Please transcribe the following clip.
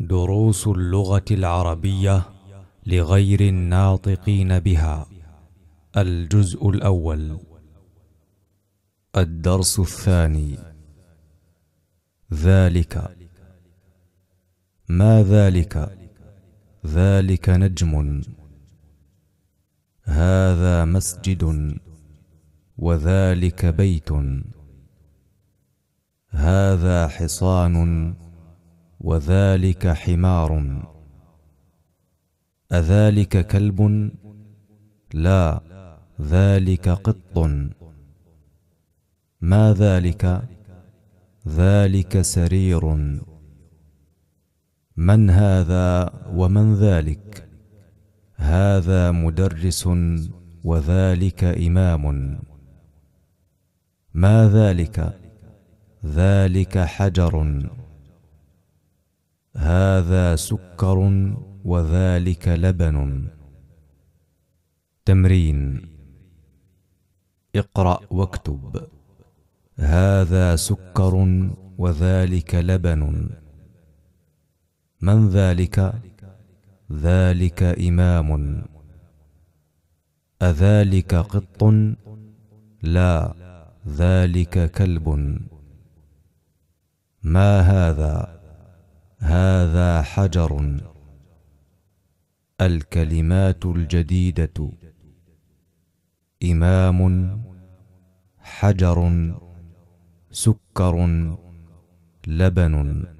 دروس اللغة العربية لغير الناطقين بها الجزء الأول الدرس الثاني ذلك ما ذلك ذلك نجم هذا مسجد وذلك بيت هذا حصان وذلك حمار اذلك كلب لا ذلك قط ما ذلك ذلك سرير من هذا ومن ذلك هذا مدرس وذلك امام ما ذلك ذلك حجر هذا سكر وذلك لبن تمرين اقرا واكتب هذا سكر وذلك لبن من ذلك ذلك امام اذلك قط لا ذلك كلب ما هذا هذا حجر الكلمات الجديده امام حجر سكر لبن